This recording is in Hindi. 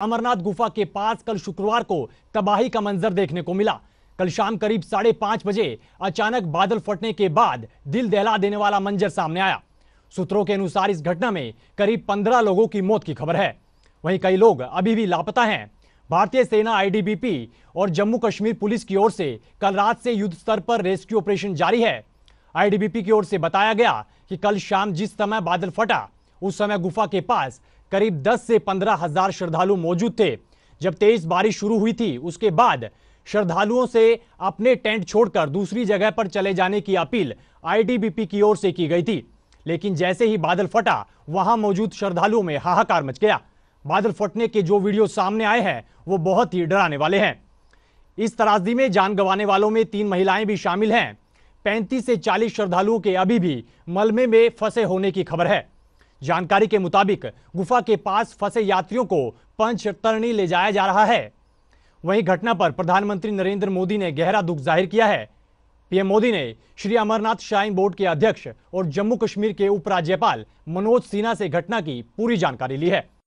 अमरनाथ गुफा के पास कल शुक्रवार को तबाही का मंजर देखने को मिला कल शाम करीब साढ़े पांच बजे अचानक बादल फटने के बाद दिल दहला देने वाला मंजर सामने आया सूत्रों के अनुसार इस घटना में करीब पंद्रह लोगों की मौत की खबर है वहीं कई लोग अभी भी लापता हैं भारतीय सेना आईडीबीपी और जम्मू कश्मीर पुलिस की ओर से कल रात से युद्ध स्तर पर रेस्क्यू ऑपरेशन जारी है आईडीबीपी की ओर से बताया गया कि कल शाम जिस समय बादल फटा उस समय गुफा के पास करीब 10 से पंद्रह हजार श्रद्धालु मौजूद थे जब तेज बारिश शुरू हुई थी उसके बाद श्रद्धालुओं से अपने टेंट छोड़कर दूसरी जगह पर चले जाने की अपील आईटीबीपी की ओर से की गई थी लेकिन जैसे ही बादल फटा वहां मौजूद श्रद्धालुओं में हाहाकार मच गया बादल फटने के जो वीडियो सामने आए हैं वो बहुत ही डराने वाले हैं इस तराजदी में जान गंवाने वालों में तीन महिलाएं भी शामिल हैं पैंतीस से चालीस श्रद्धालुओं के अभी भी मलबे में फंसे होने की खबर है जानकारी के मुताबिक गुफा के पास फंसे यात्रियों को पंचतरणी ले जाया जा रहा है वहीं घटना पर प्रधानमंत्री नरेंद्र मोदी ने गहरा दुख जाहिर किया है पीएम मोदी ने श्री अमरनाथ श्राइन बोर्ड के अध्यक्ष और जम्मू कश्मीर के उपराज्यपाल मनोज सिन्हा से घटना की पूरी जानकारी ली है